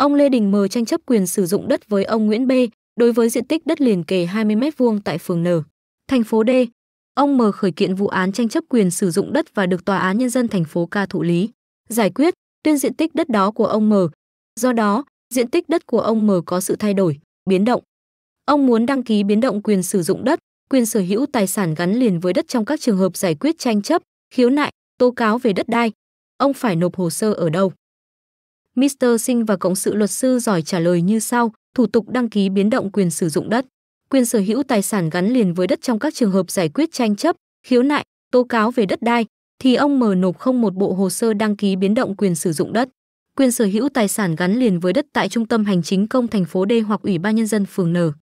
Ông Lê Đình Mờ tranh chấp quyền sử dụng đất với ông Nguyễn B đối với diện tích đất liền kề 20 m2 tại phường N, thành phố D. Ông Mờ khởi kiện vụ án tranh chấp quyền sử dụng đất và được tòa án nhân dân thành phố Ca thụ lý, giải quyết tuyên diện tích đất đó của ông Mờ. Do đó, diện tích đất của ông Mờ có sự thay đổi, biến động. Ông muốn đăng ký biến động quyền sử dụng đất, quyền sở hữu tài sản gắn liền với đất trong các trường hợp giải quyết tranh chấp, khiếu nại, tố cáo về đất đai. Ông phải nộp hồ sơ ở đâu? Mr. Sinh và Cộng sự luật sư giỏi trả lời như sau, thủ tục đăng ký biến động quyền sử dụng đất, quyền sở hữu tài sản gắn liền với đất trong các trường hợp giải quyết tranh chấp, khiếu nại, tố cáo về đất đai, thì ông mở nộp không một bộ hồ sơ đăng ký biến động quyền sử dụng đất. Quyền sở hữu tài sản gắn liền với đất tại trung tâm hành chính công thành phố D hoặc Ủy ban nhân dân phường N.